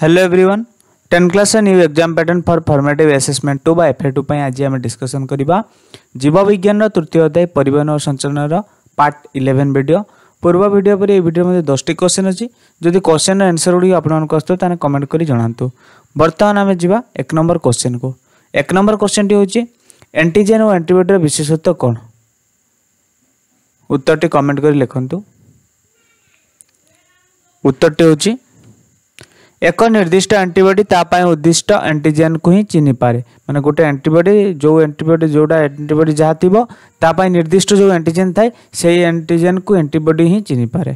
hello everyone ten class new exam pattern for formative assessment two बा F A two आज आम discussion करवा जीव विज्ञान तृतीय अध्याय परिवहन और संचालन पार्ट इलेवेन भिड पूर्व भिडियो पर यह भिडियो मध्य दस टी क्वेश्चन अच्छी जदि क्वेश्चन आंसर गुड़ी आसो तेज कमेंट कर जहां बर्तमान आम जावा एक नंबर क्वेश्चन को एक नंबर क्वेश्चन टी हूँ एंटीजेन और एंटीबडर विशेषत्व कौन उत्तर टी कमेंट कर लिखु उत्तर टी हूँ ଏକ ନିର୍ଦ୍ଦିଷ୍ଟ ଆଣ୍ଟିବଡି ତା ପାଇଁ ଉଦ୍ଦିଷ୍ଟ ଆଣ୍ଟିଜେନ୍କୁ ହିଁ ଚିହ୍ନିପାରେ ମାନେ ଗୋଟେ ଆଣ୍ଟିବଡି ଯେଉଁ ଆଣ୍ଟିବଡି ଯେଉଁଟା ଆଣ୍ଟିବଡି ଯାହା ଥିବ ତା ପାଇଁ ନିର୍ଦ୍ଦିଷ୍ଟ ଯେଉଁ ଆଣ୍ଟିଜେନ୍ ଥାଏ ସେଇ ଆଣ୍ଟିଜେନ୍କୁ ଆଣ୍ଟିବଡି ହିଁ ଚିହ୍ନିପାରେ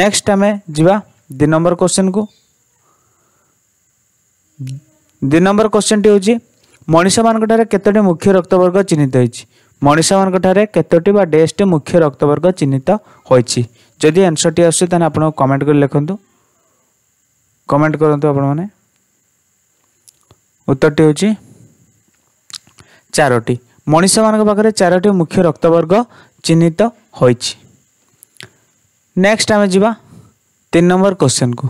ନେକ୍ସଟ ଆମେ ଯିବା ଦୁଇ ନମ୍ବର କୋଶ୍ଚିନ୍କୁ ଦୁଇ ନମ୍ବର କୋଶ୍ଚିନ୍ଟି ହେଉଛି ମଣିଷମାନଙ୍କ ଠାରେ କେତୋଟି ମୁଖ୍ୟ ରକ୍ତବର୍ଗ ଚିହ୍ନିତ ହୋଇଛି ମଣିଷମାନଙ୍କଠାରେ କେତୋଟି ବା ଡେସ୍ଟି ମୁଖ୍ୟ ରକ୍ତବର୍ଗ ଚିହ୍ନିତ ହୋଇଛି ଯଦି ଆନ୍ସରଟି ଆସୁଛି ତାହେଲେ ଆପଣ କମେଣ୍ଟ କରି ଲେଖନ୍ତୁ କମେଣ୍ଟ କରନ୍ତୁ ଆପଣମାନେ ଉତ୍ତରଟି ହେଉଛି ଚାରୋଟି ମଣିଷମାନଙ୍କ ପାଖରେ ଚାରୋଟି ମୁଖ୍ୟ ରକ୍ତବର୍ଗ ଚିହ୍ନିତ ହୋଇଛି ନେକ୍ସଟ ଆମେ ଯିବା ତିନି ନମ୍ବର କୋଶ୍ଚିନ୍କୁ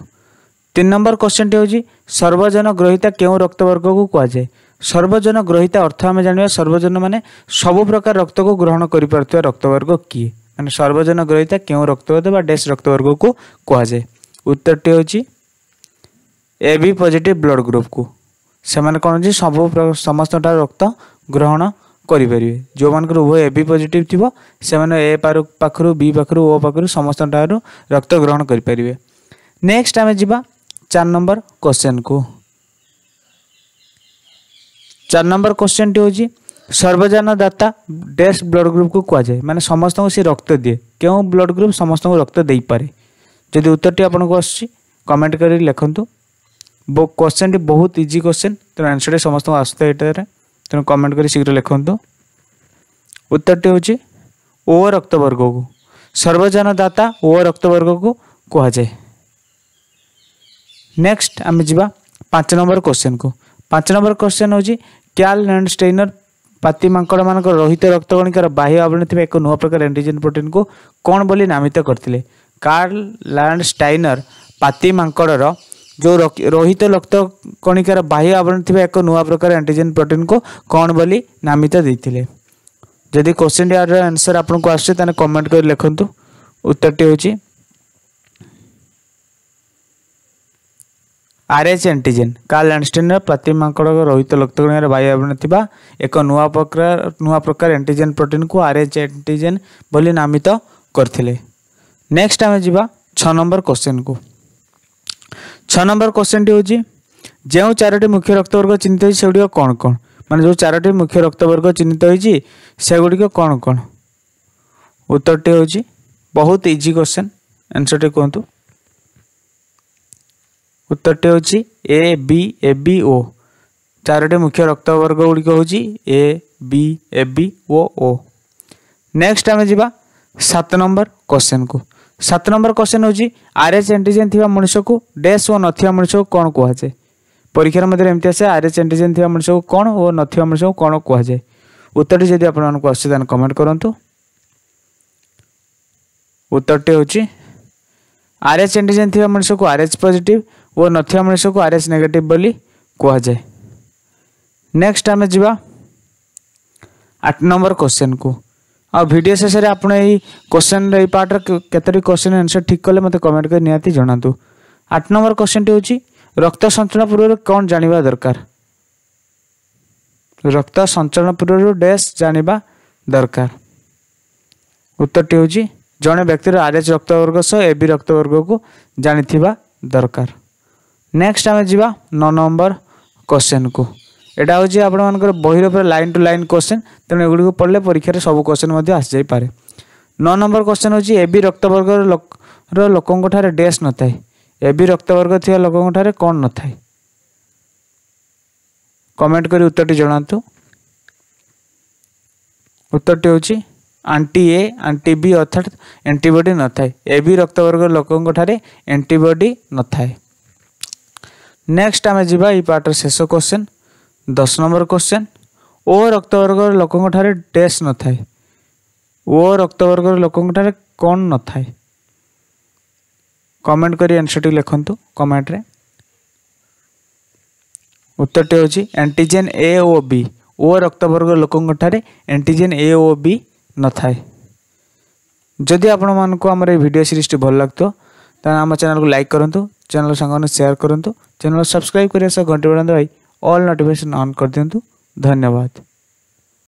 ତିନି ନମ୍ବର କୋଶ୍ଚିନ୍ଟି ହେଉଛି ସର୍ବଜନ ଗ୍ରହିତା କେଉଁ ରକ୍ତବର୍ଗକୁ କୁହାଯାଏ ସର୍ବଜନ ଗ୍ରହିତା ଅର୍ଥ ଆମେ ଜାଣିବା ସର୍ବଜନ ମାନେ ସବୁ ପ୍ରକାର ରକ୍ତକୁ ଗ୍ରହଣ କରିପାରୁଥିବା ରକ୍ତବର୍ଗ କିଏ ମାନେ ସର୍ବଜନ ଗ୍ରହିତା କେଉଁ ରକ୍ତବର୍ଗ ବା ଡେସ୍ ରକ୍ତବର୍ଗକୁ କୁହାଯାଏ ଉତ୍ତରଟି ହେଉଛି ଏ ବି ପଜିଟିଭ୍ ବ୍ଲଡ଼ ଗ୍ରୁପକୁ ସେମାନେ କ'ଣ ହେଉଛି ସବୁ ସମସ୍ତଙ୍କର ରକ୍ତ ଗ୍ରହଣ କରିପାରିବେ ଯେଉଁମାନଙ୍କର ଉଭୟ ଏ ବି ପଜିଟିଭ୍ ଥିବ ସେମାନେ ଏ ପାଖରୁ ବି ପାଖରୁ ଓ ପାଖରୁ ସମସ୍ତଙ୍କଠାରୁ ରକ୍ତ ଗ୍ରହଣ କରିପାରିବେ ନେକ୍ସଟ ଆମେ ଯିବା ଚାରି ନମ୍ବର କୋଶ୍ଚେନ୍କୁ ଚାରି ନମ୍ବର କୋଶ୍ଚେନ୍ଟି ହେଉଛି ସର୍ବଜନ ଦାତା ଡେସ୍ ବ୍ଲଡ଼ ଗ୍ରୁପକୁ କୁହାଯାଏ ମାନେ ସମସ୍ତଙ୍କୁ ସେ ରକ୍ତ ଦିଏ କେଉଁ ବ୍ଲଡ଼ ଗ୍ରୁପ ସମସ୍ତଙ୍କୁ ରକ୍ତ ଦେଇପାରେ ଯଦି ଉତ୍ତରଟି ଆପଣଙ୍କୁ ଆସୁଛି କମେଣ୍ଟ କରି ଲେଖନ୍ତୁ क्वेश्चन टी बहुत इजी क्वेश्चन तेणु आंसर टी समस्त आसता एटार तेणु कमेंट कर शीघ्र लिखतु उत्तर टी हूँ ओ रक्तवर्ग को सर्वजन दाता ओ रक्तवर्ग को कहुए नेक्स्ट आम जा पाँच नंबर क्वेश्चन को पाँच नंबर क्वेश्चन हूँ क्याल एंड स्टेनर पाती माकड़ मान रहित रक्तगणिकार बाह्य आवरण थी एक नुआ प्रकार एंटीजेन प्रोटीन को कौन बोली नामित करते कार्ल लैंड स्टाइनर पाती माकड़र ଯେଉଁ ରହିତ ରକ୍ତ କଣିକାର ବାହ୍ୟ ଆବରଣ ଥିବା ଏକ ନୂଆ ପ୍ରକାର ଆଣ୍ଟିଜେନ୍ ପ୍ରୋଟିନ୍କୁ କ'ଣ ବୋଲି ନାମିତ ଦେଇଥିଲେ ଯଦି କୋଶ୍ଚିନ୍ ଆର ଆନ୍ସର୍ ଆପଣଙ୍କୁ ଆସୁଛି ତାହେଲେ କମେଣ୍ଟ କରି ଲେଖନ୍ତୁ ଉତ୍ତରଟି ହେଉଛି ଆର ଏଚ୍ ଆଣ୍ଟିଜେନ୍ କାର୍ ଲାଣ୍ଡଷ୍ଟିନ୍ର ପ୍ରତିମାଙ୍କଡ଼ ରହିତ ରକ୍ତ କଣିକାର ବାୟୁ ଆବରଣ ଥିବା ଏକ ନୂଆ ପ୍ରକାର ନୂଆ ପ୍ରକାର ଆଣ୍ଟିଜେନ୍ ପ୍ରୋଟିନ୍କୁ ଆର ଏଚ୍ ଆଣ୍ଟିଜେନ୍ ବୋଲି ନାମିତ କରିଥିଲେ ନେକ୍ସଟ ଆମେ ଯିବା ଛଅ ନମ୍ବର କୋଶ୍ଚିନ୍କୁ छ नंबर क्वेश्चन टी हूँ जो चारोट मुख्य रक्तवर्ग चिन्हित से गुड़िक कौन कौन मानते जो चारोट मुख्य रक्तवर्ग चिन्हित से गुड़िक कौन कौन उत्तर टे हूँ बहुत इजी क्वेश्चन आंसर टे कहतु उत्तर टे हूँ ए बी ए बी ओ चारोटे मुख्य रक्तवर्ग गुड़िक हूँ A B A B O O next आम जात नंबर क्वेश्चन को ସାତ ନମ୍ବର କ୍ୱେଶ୍ଚିନ୍ ହେଉଛି ଆର୍ ଏଚ୍ ଏଣ୍ଟିଜେନ୍ ଥିବା ମଣିଷକୁ ଡେସ୍ ଓ ନଥିବା ମଣିଷକୁ କ'ଣ କୁହାଯାଏ ପରୀକ୍ଷାର ମଧ୍ୟରେ ଏମିତି ଆସେ ଆର୍ ଏଚ୍ ଏଣ୍ଟିଜେନ୍ ଥିବା ମଣିଷକୁ କ'ଣ ଓ ନଥିବା ମଣିଷକୁ କ'ଣ କୁହାଯାଏ ଉତ୍ତରଟି ଯଦି ଆପଣମାନଙ୍କୁ ଆସୁଛି ତାହେଲେ କମେଣ୍ଟ କରନ୍ତୁ ଉତ୍ତରଟି ହେଉଛି ଆର୍ ଏଚ୍ ଏଣ୍ଟିଜେନ୍ ଥିବା ମଣିଷକୁ ଆର୍ ଏଚ୍ ପଜିଟିଭ୍ ଓ ନଥିବା ମଣିଷକୁ ଆର୍ ଏଚ୍ ନେଗେଟିଭ୍ ବୋଲି କୁହାଯାଏ ନେକ୍ସଟ ଆମେ ଯିବା ଆଠ ନମ୍ବର କ୍ୱେଶ୍ଚିନ୍କୁ आ भिड शेष क्वेश्चन पार्टर कतोटी क्वेश्चन आनसर ठीक कले मतलब कमेंट कर निहाती आठ नंबर क्वेश्चन टी हो रक्त संचलन पूर्व कौन जानवा दरकार रक्त संचलन पूर्व डैश जाणी दरकार उत्तर टी हूँ जड़े व्यक्तिर आर एच रक्त वर्ग सह ए रक्त वर्ग को जाणी दरकार नेक्स्ट आम जा नौ नंबर क्वेश्चन को এটা হচ্ছে আপনার বইর উপরে লাইন টু লাইন কোশ্চেন তেমন এগুলি পড়লে পরীক্ষার সব কোশ্চেন আসিযাই পড়ে ন নম্বর কোশ্চেন হচ্ছে এবি রক্তবর্গর লোকঠার ড্যাশ নথায় এবি রক্তবর্গ থাকা লোকঠার কণ নথায় কমেন্ট করে উত্তরটি জনাতু উত্তরটি হচ্ছে আন্টি এ আন্টি বি অর্থাৎ এন্টিবডি নথায় এবি রক্তবর্গ লোকঠার এন্টিবডি নথায় নেক্সট আমি যা এই পার্টর শেষ কোশ্চেন ଦଶ ନମ୍ବର କୋଶ୍ଚେନ୍ ଓ ରକ୍ତବର୍ଗର ଲୋକଙ୍କଠାରେ ଡେସ୍ ନଥାଏ ଓ ରକ୍ତବର୍ଗର ଲୋକଙ୍କଠାରେ କ'ଣ ନଥାଏ କମେଣ୍ଟ କରି ଆନ୍ସରଟି ଲେଖନ୍ତୁ କମେଣ୍ଟରେ ଉତ୍ତରଟି ହେଉଛି ଆଣ୍ଟିଜେନ୍ ଏ ଓ ବି ଓ ରକ୍ତବର୍ଗ ଲୋକଙ୍କଠାରେ ଆଣ୍ଟିଜେନ୍ ଏ ଓ ବି ନଥାଏ ଯଦି ଆପଣମାନଙ୍କୁ ଆମର ଏ ଭିଡ଼ିଓ ସିରିଜ୍ଟି ଭଲ ଲାଗୁଥିବ ତାହେଲେ ଆମ ଚ୍ୟାନେଲକୁ ଲାଇକ୍ କରନ୍ତୁ ଚ୍ୟାନେଲ ସାଙ୍ଗମାନଙ୍କୁ ସେୟାର କରନ୍ତୁ ଚ୍ୟାନେଲ ସବସ୍କ୍ରାଇବ୍ କରିବା ସହ ଘଣ୍ଟି ବଢ଼ାନ୍ତୁ ଭାଇ ऑल नोटिफिकेशन ऑन कर दिंतु तो धन्यवाद